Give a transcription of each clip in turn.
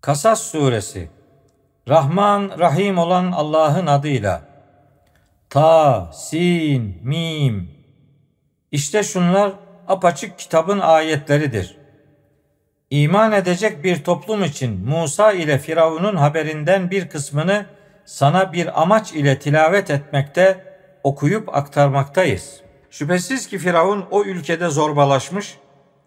Kasas Suresi Rahman Rahim olan Allah'ın adıyla Ta, Sin, Mim İşte şunlar apaçık kitabın ayetleridir. İman edecek bir toplum için Musa ile Firavun'un haberinden bir kısmını sana bir amaç ile tilavet etmekte, okuyup aktarmaktayız. Şüphesiz ki Firavun o ülkede zorbalaşmış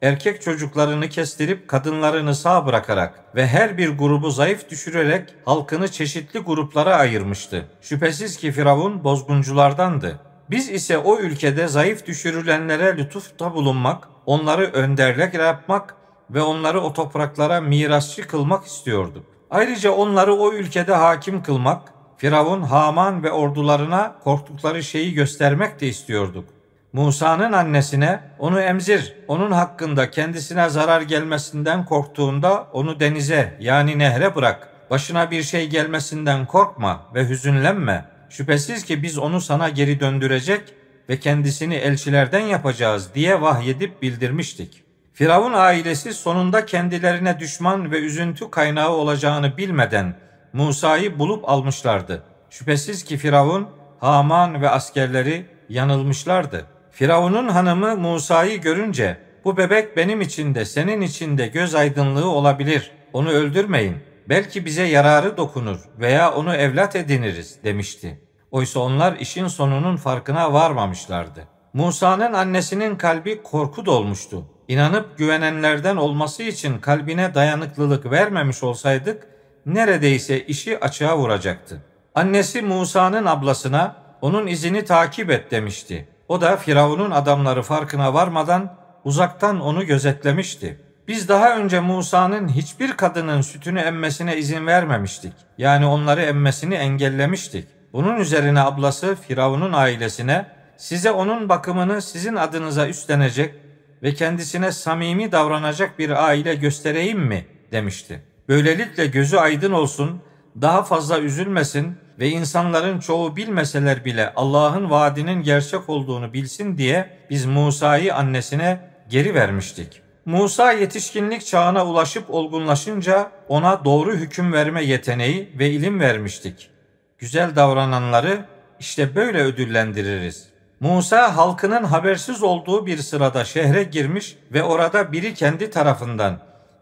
erkek çocuklarını kestirip kadınlarını sağ bırakarak ve her bir grubu zayıf düşürerek halkını çeşitli gruplara ayırmıştı. Şüphesiz ki Firavun bozgunculardandı. Biz ise o ülkede zayıf düşürülenlere lütufta bulunmak, onları önderlik yapmak ve onları o topraklara mirasçı kılmak istiyorduk. Ayrıca onları o ülkede hakim kılmak, Firavun, Haman ve ordularına korktukları şeyi göstermek de istiyorduk. Musa'nın annesine onu emzir, onun hakkında kendisine zarar gelmesinden korktuğunda onu denize yani nehre bırak. Başına bir şey gelmesinden korkma ve hüzünlenme. Şüphesiz ki biz onu sana geri döndürecek ve kendisini elçilerden yapacağız diye vahyedip bildirmiştik. Firavun ailesi sonunda kendilerine düşman ve üzüntü kaynağı olacağını bilmeden Musa'yı bulup almışlardı. Şüphesiz ki Firavun, Haman ve askerleri yanılmışlardı. Firavun'un hanımı Musa'yı görünce bu bebek benim için de senin için de göz aydınlığı olabilir. Onu öldürmeyin. Belki bize yararı dokunur veya onu evlat ediniriz demişti. Oysa onlar işin sonunun farkına varmamışlardı. Musa'nın annesinin kalbi korku dolmuştu. İnanıp güvenenlerden olması için kalbine dayanıklılık vermemiş olsaydık neredeyse işi açığa vuracaktı. Annesi Musa'nın ablasına onun izini takip et demişti. O da Firavun'un adamları farkına varmadan uzaktan onu gözetlemişti. Biz daha önce Musa'nın hiçbir kadının sütünü emmesine izin vermemiştik. Yani onları emmesini engellemiştik. Bunun üzerine ablası Firavun'un ailesine size onun bakımını sizin adınıza üstlenecek ve kendisine samimi davranacak bir aile göstereyim mi demişti. Böylelikle gözü aydın olsun, daha fazla üzülmesin ve insanların çoğu bilmeseler bile Allah'ın vaadinin gerçek olduğunu bilsin diye biz Musa'yı annesine geri vermiştik. Musa yetişkinlik çağına ulaşıp olgunlaşınca ona doğru hüküm verme yeteneği ve ilim vermiştik. Güzel davrananları işte böyle ödüllendiririz. Musa halkının habersiz olduğu bir sırada şehre girmiş ve orada biri kendi tarafından,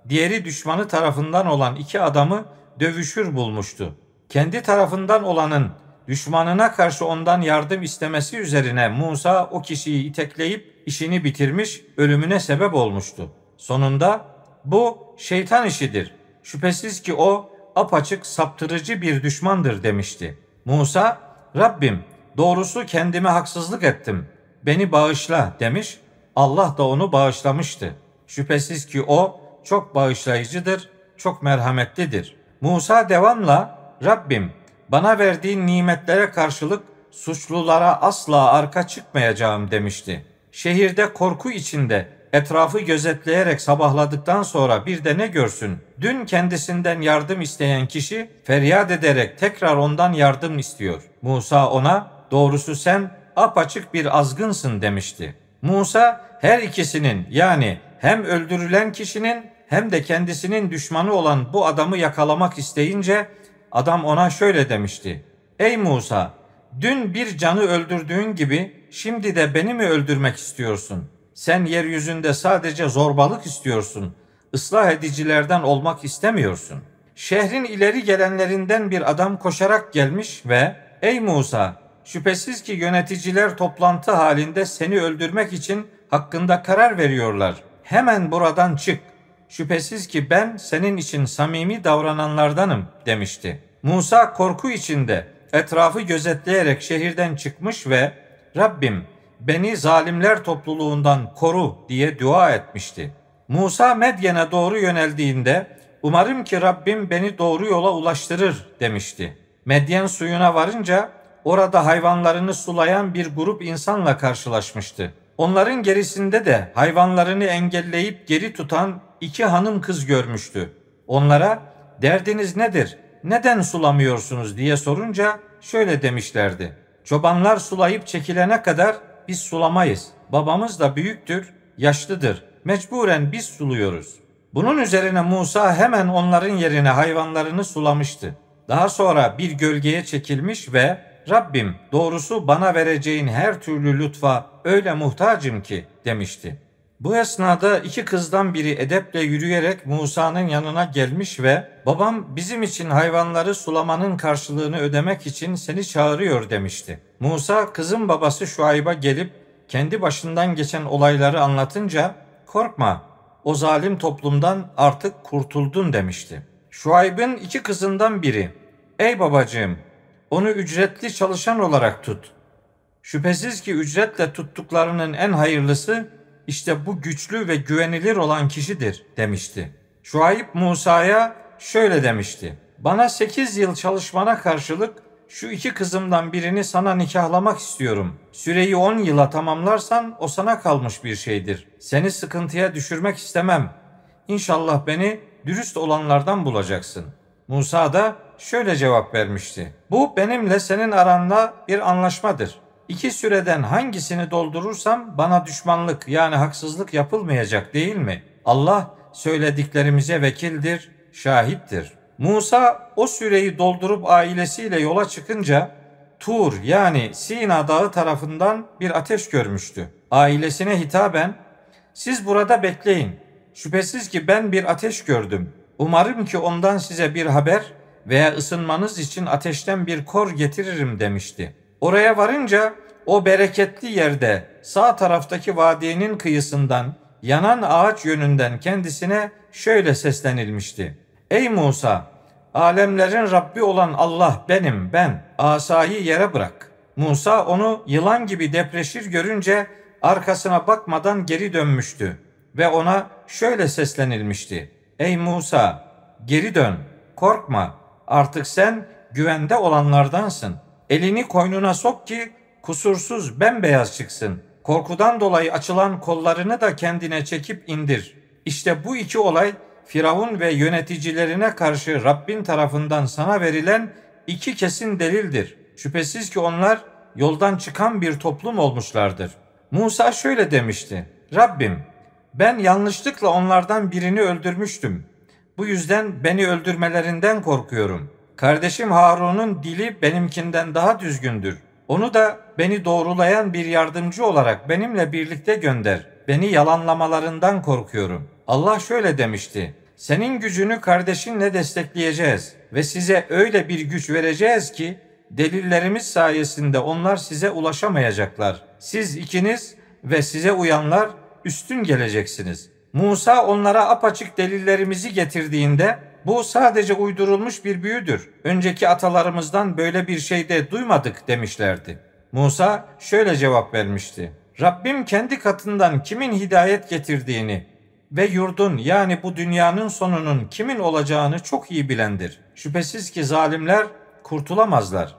diğeri düşmanı tarafından olan iki adamı dövüşür bulmuştu kendi tarafından olanın düşmanına karşı ondan yardım istemesi üzerine Musa o kişiyi itekleyip işini bitirmiş, ölümüne sebep olmuştu. Sonunda bu şeytan işidir. Şüphesiz ki o apaçık saptırıcı bir düşmandır demişti. Musa, Rabbim doğrusu kendime haksızlık ettim. Beni bağışla demiş. Allah da onu bağışlamıştı. Şüphesiz ki o çok bağışlayıcıdır, çok merhametlidir. Musa devamla Rabbim bana verdiğin nimetlere karşılık suçlulara asla arka çıkmayacağım demişti. Şehirde korku içinde etrafı gözetleyerek sabahladıktan sonra bir de ne görsün? Dün kendisinden yardım isteyen kişi feryat ederek tekrar ondan yardım istiyor. Musa ona doğrusu sen apaçık bir azgınsın demişti. Musa her ikisinin yani hem öldürülen kişinin hem de kendisinin düşmanı olan bu adamı yakalamak isteyince adam ona şöyle demişti. Ey Musa, dün bir canı öldürdüğün gibi şimdi de beni mi öldürmek istiyorsun? Sen yeryüzünde sadece zorbalık istiyorsun. Islah edicilerden olmak istemiyorsun. Şehrin ileri gelenlerinden bir adam koşarak gelmiş ve Ey Musa, şüphesiz ki yöneticiler toplantı halinde seni öldürmek için hakkında karar veriyorlar. Hemen buradan çık şüphesiz ki ben senin için samimi davrananlardanım demişti. Musa korku içinde etrafı gözetleyerek şehirden çıkmış ve Rabbim beni zalimler topluluğundan koru diye dua etmişti. Musa Medyen'e doğru yöneldiğinde umarım ki Rabbim beni doğru yola ulaştırır demişti. Medyen suyuna varınca orada hayvanlarını sulayan bir grup insanla karşılaşmıştı. Onların gerisinde de hayvanlarını engelleyip geri tutan iki hanım kız görmüştü. Onlara derdiniz nedir? Neden sulamıyorsunuz diye sorunca şöyle demişlerdi. Çobanlar sulayıp çekilene kadar biz sulamayız. Babamız da büyüktür, yaşlıdır. Mecburen biz suluyoruz. Bunun üzerine Musa hemen onların yerine hayvanlarını sulamıştı. Daha sonra bir gölgeye çekilmiş ve Rabbim doğrusu bana vereceğin her türlü lütfa öyle muhtacım ki demişti. Bu esnada iki kızdan biri edeple yürüyerek Musa'nın yanına gelmiş ve "Babam bizim için hayvanları sulamanın karşılığını ödemek için seni çağırıyor." demişti. Musa kızın babası Şuayb'a gelip kendi başından geçen olayları anlatınca "Korkma. O zalim toplumdan artık kurtuldun." demişti. Şuayb'ın iki kızından biri "Ey babacığım, onu ücretli çalışan olarak tut. Şüphesiz ki ücretle tuttuklarının en hayırlısı işte bu güçlü ve güvenilir olan kişidir demişti. Şuayb Musa'ya şöyle demişti. Bana sekiz yıl çalışmana karşılık şu iki kızımdan birini sana nikahlamak istiyorum. Süreyi on yıla tamamlarsan o sana kalmış bir şeydir. Seni sıkıntıya düşürmek istemem. İnşallah beni dürüst olanlardan bulacaksın. Musa da şöyle cevap vermişti. Bu benimle senin aranda bir anlaşmadır. İki süreden hangisini doldurursam bana düşmanlık yani haksızlık yapılmayacak değil mi? Allah söylediklerimize vekildir, şahittir. Musa o süreyi doldurup ailesiyle yola çıkınca Tur yani Sina Dağı tarafından bir ateş görmüştü. Ailesine hitaben siz burada bekleyin. Şüphesiz ki ben bir ateş gördüm. Umarım ki ondan size bir haber veya ısınmanız için ateşten bir kor getiririm demişti. Oraya varınca o bereketli yerde sağ taraftaki vadinin kıyısından yanan ağaç yönünden kendisine şöyle seslenilmişti. Ey Musa! Alemlerin Rabbi olan Allah benim, ben. Asayı yere bırak. Musa onu yılan gibi depreşir görünce arkasına bakmadan geri dönmüştü ve ona şöyle seslenilmişti. Ey Musa! Geri dön, korkma. Artık sen güvende olanlardansın.'' Elini koynuna sok ki kusursuz bembeyaz çıksın. Korkudan dolayı açılan kollarını da kendine çekip indir. İşte bu iki olay Firavun ve yöneticilerine karşı Rabbin tarafından sana verilen iki kesin delildir. Şüphesiz ki onlar yoldan çıkan bir toplum olmuşlardır. Musa şöyle demişti. Rabbim ben yanlışlıkla onlardan birini öldürmüştüm. Bu yüzden beni öldürmelerinden korkuyorum. Kardeşim Harun'un dili benimkinden daha düzgündür. Onu da beni doğrulayan bir yardımcı olarak benimle birlikte gönder. Beni yalanlamalarından korkuyorum. Allah şöyle demişti. Senin gücünü kardeşinle destekleyeceğiz ve size öyle bir güç vereceğiz ki delillerimiz sayesinde onlar size ulaşamayacaklar. Siz ikiniz ve size uyanlar üstün geleceksiniz. Musa onlara apaçık delillerimizi getirdiğinde bu sadece uydurulmuş bir büyüdür. Önceki atalarımızdan böyle bir şey de duymadık demişlerdi. Musa şöyle cevap vermişti. Rabbim kendi katından kimin hidayet getirdiğini ve yurdun yani bu dünyanın sonunun kimin olacağını çok iyi bilendir. Şüphesiz ki zalimler kurtulamazlar.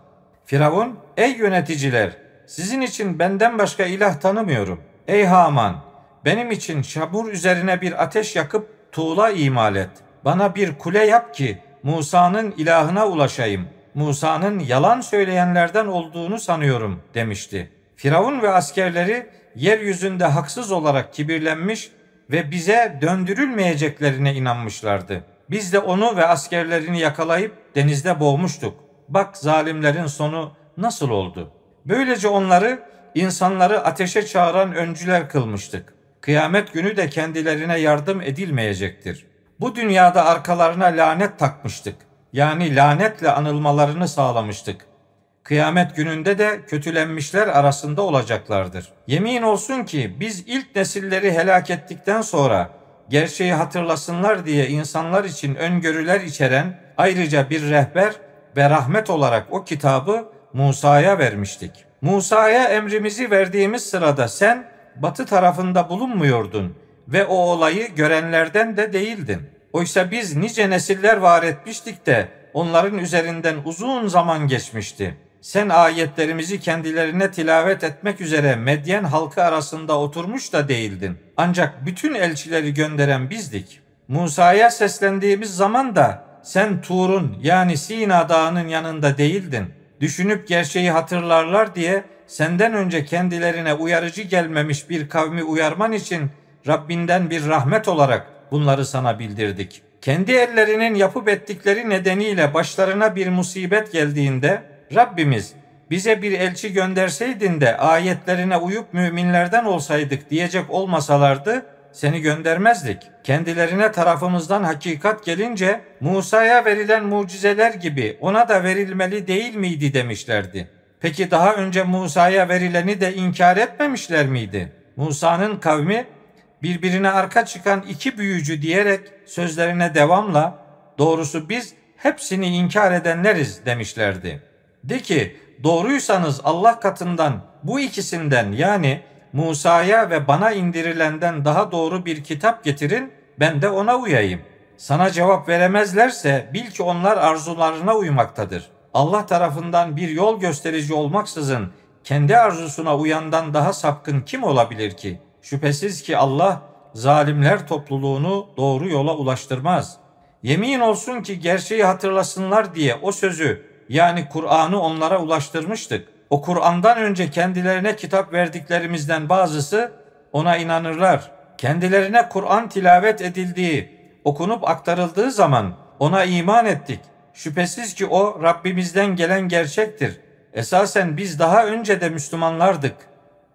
Firavun, ey yöneticiler, sizin için benden başka ilah tanımıyorum. Ey Haman, benim için şabur üzerine bir ateş yakıp tuğla imal et.'' bana bir kule yap ki Musa'nın ilahına ulaşayım. Musa'nın yalan söyleyenlerden olduğunu sanıyorum demişti. Firavun ve askerleri yeryüzünde haksız olarak kibirlenmiş ve bize döndürülmeyeceklerine inanmışlardı. Biz de onu ve askerlerini yakalayıp denizde boğmuştuk. Bak zalimlerin sonu nasıl oldu? Böylece onları insanları ateşe çağıran öncüler kılmıştık. Kıyamet günü de kendilerine yardım edilmeyecektir bu dünyada arkalarına lanet takmıştık. Yani lanetle anılmalarını sağlamıştık. Kıyamet gününde de kötülenmişler arasında olacaklardır. Yemin olsun ki biz ilk nesilleri helak ettikten sonra gerçeği hatırlasınlar diye insanlar için öngörüler içeren ayrıca bir rehber ve rahmet olarak o kitabı Musa'ya vermiştik. Musa'ya emrimizi verdiğimiz sırada sen batı tarafında bulunmuyordun ve o olayı görenlerden de değildin. Oysa biz nice nesiller var etmiştik de onların üzerinden uzun zaman geçmişti. Sen ayetlerimizi kendilerine tilavet etmek üzere Medyen halkı arasında oturmuş da değildin. Ancak bütün elçileri gönderen bizdik. Musa'ya seslendiğimiz zaman da sen Tur'un yani Sina Dağı'nın yanında değildin. Düşünüp gerçeği hatırlarlar diye senden önce kendilerine uyarıcı gelmemiş bir kavmi uyarman için Rabbinden bir rahmet olarak bunları sana bildirdik. Kendi ellerinin yapıp ettikleri nedeniyle başlarına bir musibet geldiğinde Rabbimiz bize bir elçi gönderseydin de ayetlerine uyup müminlerden olsaydık diyecek olmasalardı seni göndermezdik. Kendilerine tarafımızdan hakikat gelince Musa'ya verilen mucizeler gibi ona da verilmeli değil miydi demişlerdi. Peki daha önce Musa'ya verileni de inkar etmemişler miydi? Musa'nın kavmi birbirine arka çıkan iki büyücü diyerek sözlerine devamla doğrusu biz hepsini inkar edenleriz demişlerdi. De ki doğruysanız Allah katından bu ikisinden yani Musa'ya ve bana indirilenden daha doğru bir kitap getirin ben de ona uyayım. Sana cevap veremezlerse bil ki onlar arzularına uymaktadır. Allah tarafından bir yol gösterici olmaksızın kendi arzusuna uyandan daha sapkın kim olabilir ki?'' Şüphesiz ki Allah zalimler topluluğunu doğru yola ulaştırmaz. Yemin olsun ki gerçeği hatırlasınlar diye o sözü yani Kur'an'ı onlara ulaştırmıştık. O Kur'an'dan önce kendilerine kitap verdiklerimizden bazısı ona inanırlar. Kendilerine Kur'an tilavet edildiği, okunup aktarıldığı zaman ona iman ettik. Şüphesiz ki o Rabbimizden gelen gerçektir. Esasen biz daha önce de Müslümanlardık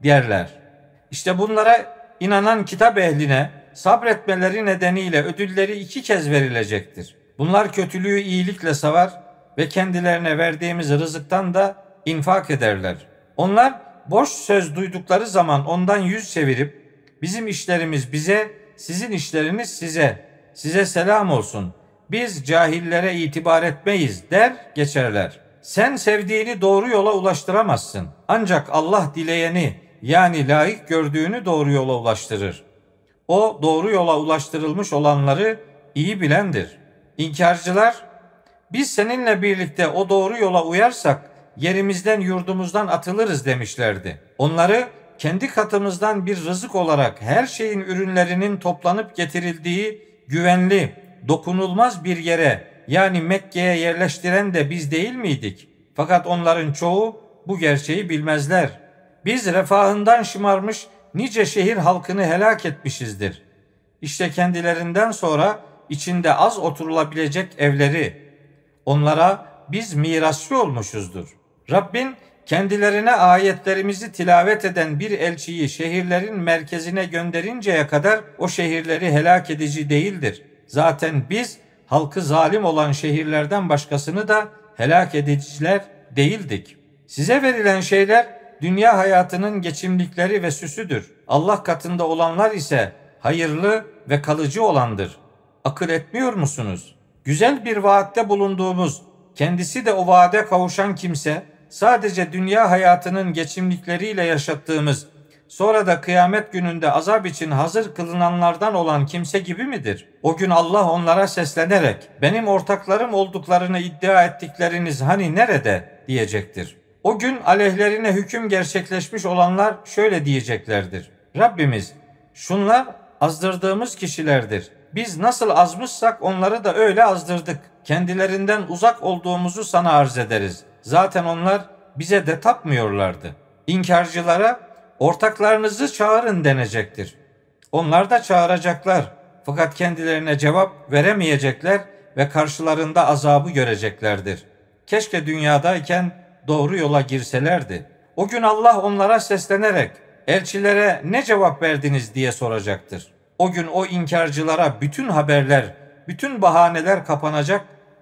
derler.'' İşte bunlara inanan kitap ehline sabretmeleri nedeniyle ödülleri iki kez verilecektir. Bunlar kötülüğü iyilikle savar ve kendilerine verdiğimiz rızıktan da infak ederler. Onlar boş söz duydukları zaman ondan yüz çevirip bizim işlerimiz bize, sizin işleriniz size, size selam olsun. Biz cahillere itibar etmeyiz der geçerler. Sen sevdiğini doğru yola ulaştıramazsın. Ancak Allah dileyeni yani layık gördüğünü doğru yola ulaştırır. O doğru yola ulaştırılmış olanları iyi bilendir. İnkarcılar, biz seninle birlikte o doğru yola uyarsak yerimizden yurdumuzdan atılırız demişlerdi. Onları kendi katımızdan bir rızık olarak her şeyin ürünlerinin toplanıp getirildiği güvenli, dokunulmaz bir yere yani Mekke'ye yerleştiren de biz değil miydik? Fakat onların çoğu bu gerçeği bilmezler.'' Biz refahından şımarmış nice şehir halkını helak etmişizdir. İşte kendilerinden sonra içinde az oturulabilecek evleri onlara biz mirasçı olmuşuzdur. Rabbin kendilerine ayetlerimizi tilavet eden bir elçiyi şehirlerin merkezine gönderinceye kadar o şehirleri helak edici değildir. Zaten biz halkı zalim olan şehirlerden başkasını da helak ediciler değildik. Size verilen şeyler dünya hayatının geçimlikleri ve süsüdür. Allah katında olanlar ise hayırlı ve kalıcı olandır. Akıl etmiyor musunuz? Güzel bir vaatte bulunduğumuz, kendisi de o vaade kavuşan kimse, sadece dünya hayatının geçimlikleriyle yaşattığımız, sonra da kıyamet gününde azap için hazır kılınanlardan olan kimse gibi midir? O gün Allah onlara seslenerek, benim ortaklarım olduklarını iddia ettikleriniz hani nerede diyecektir.'' O gün aleyhlerine hüküm gerçekleşmiş olanlar şöyle diyeceklerdir. Rabbimiz şunlar azdırdığımız kişilerdir. Biz nasıl azmışsak onları da öyle azdırdık. Kendilerinden uzak olduğumuzu sana arz ederiz. Zaten onlar bize de tapmıyorlardı. İnkarcılara ortaklarınızı çağırın denecektir. Onlar da çağıracaklar. Fakat kendilerine cevap veremeyecekler ve karşılarında azabı göreceklerdir. Keşke dünyadayken doğru yola girselerdi, o gün Allah onlara seslenerek elçilere ne cevap verdiniz diye soracaktır. O gün o inkarcılara bütün haberler, bütün bahaneler kapanacak,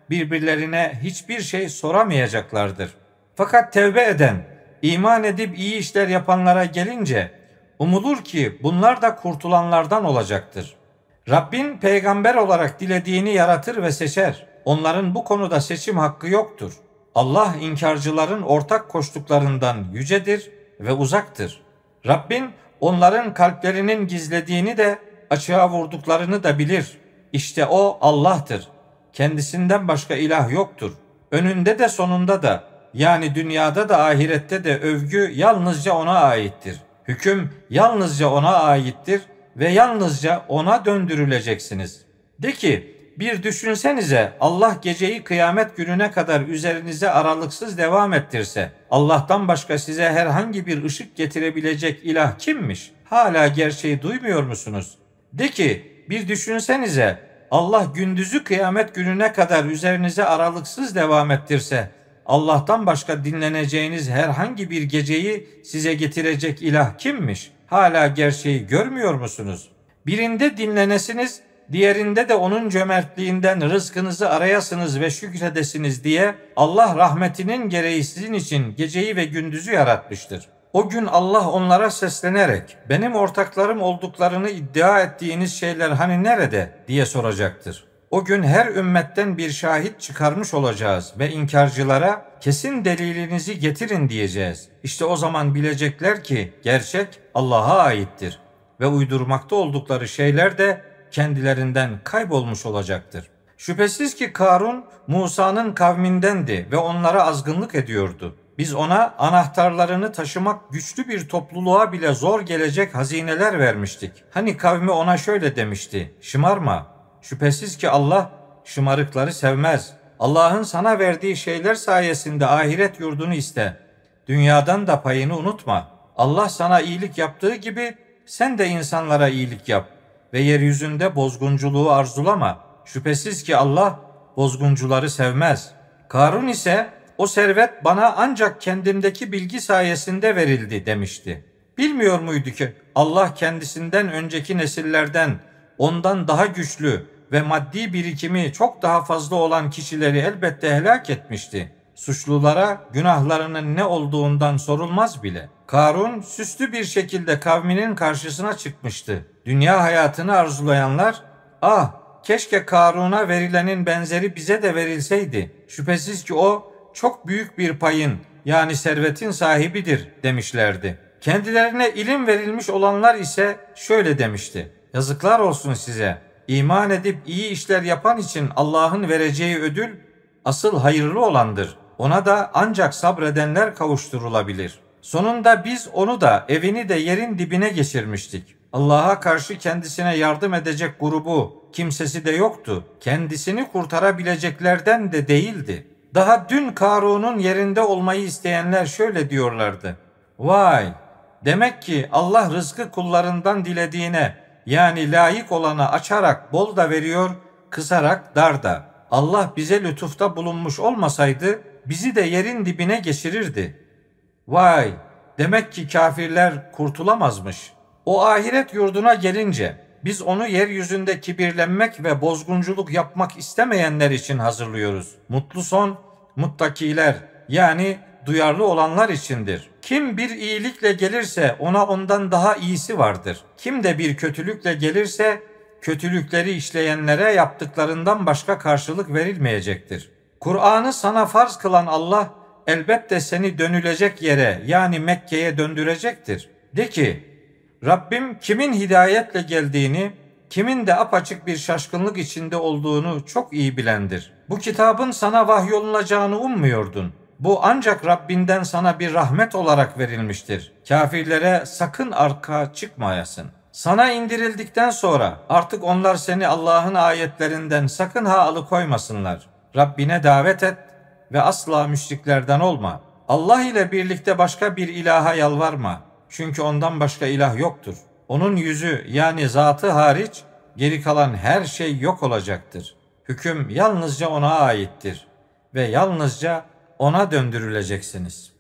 birbirlerine hiçbir şey soramayacaklardır. Fakat tevbe eden, iman edip iyi işler yapanlara gelince umulur ki bunlar da kurtulanlardan olacaktır. Rabbin peygamber olarak dilediğini yaratır ve seçer. Onların bu konuda seçim hakkı yoktur. Allah inkarcıların ortak koştuklarından yücedir ve uzaktır. Rabbin onların kalplerinin gizlediğini de açığa vurduklarını da bilir. İşte o Allah'tır. Kendisinden başka ilah yoktur. Önünde de sonunda da yani dünyada da ahirette de övgü yalnızca ona aittir. Hüküm yalnızca ona aittir ve yalnızca ona döndürüleceksiniz. De ki bir düşünsenize Allah geceyi kıyamet gününe kadar üzerinize aralıksız devam ettirse Allah'tan başka size herhangi bir ışık getirebilecek ilah kimmiş? Hala gerçeği duymuyor musunuz? De ki bir düşünsenize Allah gündüzü kıyamet gününe kadar üzerinize aralıksız devam ettirse Allah'tan başka dinleneceğiniz herhangi bir geceyi size getirecek ilah kimmiş? Hala gerçeği görmüyor musunuz? Birinde dinlenesiniz, diğerinde de onun cömertliğinden rızkınızı arayasınız ve şükredesiniz diye Allah rahmetinin gereği sizin için geceyi ve gündüzü yaratmıştır. O gün Allah onlara seslenerek benim ortaklarım olduklarını iddia ettiğiniz şeyler hani nerede diye soracaktır. O gün her ümmetten bir şahit çıkarmış olacağız ve inkarcılara kesin delilinizi getirin diyeceğiz. İşte o zaman bilecekler ki gerçek Allah'a aittir ve uydurmakta oldukları şeyler de kendilerinden kaybolmuş olacaktır. Şüphesiz ki Karun Musa'nın kavmindendi ve onlara azgınlık ediyordu. Biz ona anahtarlarını taşımak güçlü bir topluluğa bile zor gelecek hazineler vermiştik. Hani kavmi ona şöyle demişti. Şımarma. Şüphesiz ki Allah şımarıkları sevmez. Allah'ın sana verdiği şeyler sayesinde ahiret yurdunu iste. Dünyadan da payını unutma. Allah sana iyilik yaptığı gibi sen de insanlara iyilik yap ve yeryüzünde bozgunculuğu arzulama. Şüphesiz ki Allah bozguncuları sevmez. Karun ise o servet bana ancak kendimdeki bilgi sayesinde verildi demişti. Bilmiyor muydu ki Allah kendisinden önceki nesillerden ondan daha güçlü ve maddi birikimi çok daha fazla olan kişileri elbette helak etmişti. Suçlulara günahlarının ne olduğundan sorulmaz bile.'' Karun süslü bir şekilde kavminin karşısına çıkmıştı. Dünya hayatını arzulayanlar, ah keşke Karun'a verilenin benzeri bize de verilseydi. Şüphesiz ki o çok büyük bir payın yani servetin sahibidir demişlerdi. Kendilerine ilim verilmiş olanlar ise şöyle demişti. Yazıklar olsun size. İman edip iyi işler yapan için Allah'ın vereceği ödül asıl hayırlı olandır. Ona da ancak sabredenler kavuşturulabilir. Sonunda biz onu da evini de yerin dibine geçirmiştik. Allah'a karşı kendisine yardım edecek grubu, kimsesi de yoktu. Kendisini kurtarabileceklerden de değildi. Daha dün Karun'un yerinde olmayı isteyenler şöyle diyorlardı. Vay! Demek ki Allah rızkı kullarından dilediğine yani layık olana açarak bol da veriyor, kısarak dar da. Allah bize lütufta bulunmuş olmasaydı bizi de yerin dibine geçirirdi.'' Vay! Demek ki kafirler kurtulamazmış. O ahiret yurduna gelince biz onu yeryüzünde kibirlenmek ve bozgunculuk yapmak istemeyenler için hazırlıyoruz. Mutlu son muttakiler yani duyarlı olanlar içindir. Kim bir iyilikle gelirse ona ondan daha iyisi vardır. Kim de bir kötülükle gelirse kötülükleri işleyenlere yaptıklarından başka karşılık verilmeyecektir. Kur'an'ı sana farz kılan Allah elbette seni dönülecek yere yani Mekke'ye döndürecektir. De ki Rabbim kimin hidayetle geldiğini, kimin de apaçık bir şaşkınlık içinde olduğunu çok iyi bilendir. Bu kitabın sana vahyolunacağını ummuyordun. Bu ancak Rabbinden sana bir rahmet olarak verilmiştir. Kafirlere sakın arka çıkmayasın. Sana indirildikten sonra artık onlar seni Allah'ın ayetlerinden sakın ha alıkoymasınlar. Rabbine davet et ve asla müşriklerden olma. Allah ile birlikte başka bir ilaha yalvarma. Çünkü ondan başka ilah yoktur. Onun yüzü yani zatı hariç geri kalan her şey yok olacaktır. Hüküm yalnızca ona aittir ve yalnızca ona döndürüleceksiniz.''